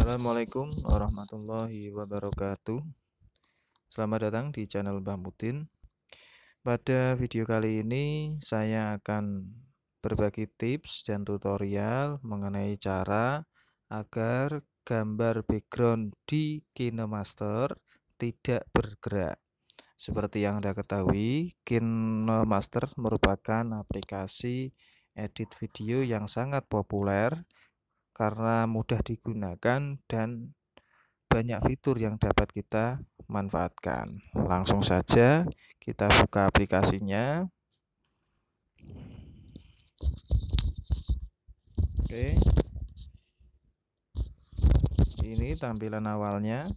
Assalamualaikum warahmatullahi wabarakatuh Selamat datang di channel Mbah Putin Pada video kali ini saya akan berbagi tips dan tutorial mengenai cara agar gambar background di KineMaster tidak bergerak Seperti yang Anda ketahui, KineMaster merupakan aplikasi edit video yang sangat populer karena mudah digunakan dan banyak fitur yang dapat kita manfaatkan. Langsung saja kita buka aplikasinya. Oke. Ini tampilan awalnya.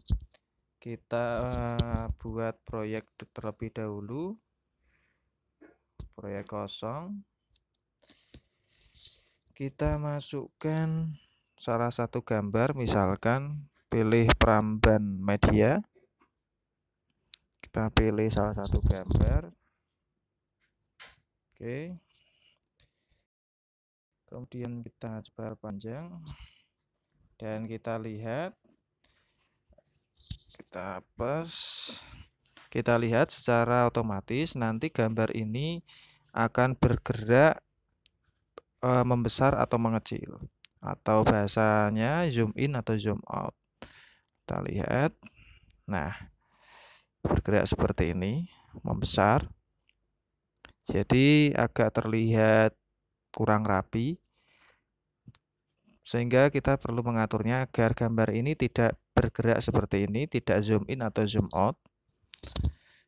Kita eh, buat proyek terlebih dahulu. Proyek kosong. Kita masukkan salah satu gambar misalkan pilih peramban media kita pilih salah satu gambar oke kemudian kita coba panjang dan kita lihat kita pas kita lihat secara otomatis nanti gambar ini akan bergerak eh, membesar atau mengecil atau bahasanya zoom in atau zoom out kita lihat nah bergerak seperti ini membesar jadi agak terlihat kurang rapi sehingga kita perlu mengaturnya agar gambar ini tidak bergerak seperti ini tidak zoom in atau zoom out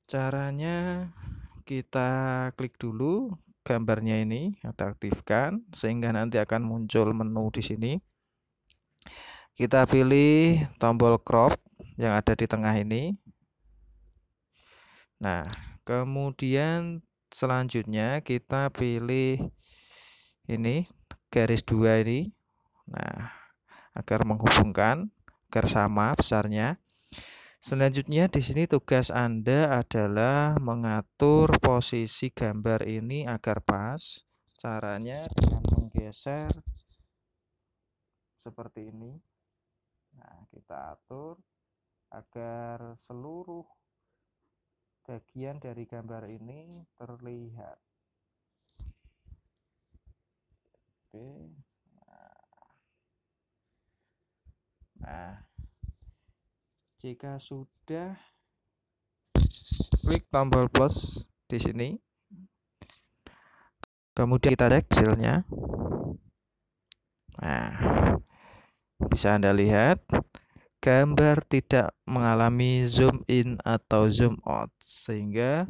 caranya kita klik dulu gambarnya ini kita aktifkan sehingga nanti akan muncul menu di sini kita pilih tombol crop yang ada di tengah ini nah kemudian selanjutnya kita pilih ini garis dua ini nah agar menghubungkan agar sama besarnya Selanjutnya di sini tugas Anda adalah mengatur posisi gambar ini agar pas. Caranya dengan menggeser seperti ini. Nah, kita atur agar seluruh bagian dari gambar ini terlihat. Jika sudah, klik tombol plus di sini. Kemudian kita cek hasilnya. Nah, bisa Anda lihat gambar tidak mengalami zoom in atau zoom out sehingga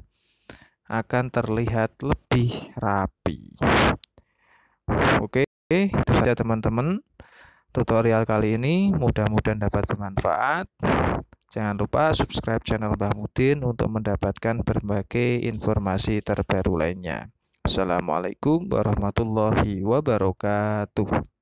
akan terlihat lebih rapi. Oke, itu saja teman-teman tutorial kali ini. Mudah-mudahan dapat bermanfaat. Jangan lupa subscribe channel Mbah Mudin untuk mendapatkan berbagai informasi terbaru lainnya. Assalamualaikum warahmatullahi wabarakatuh.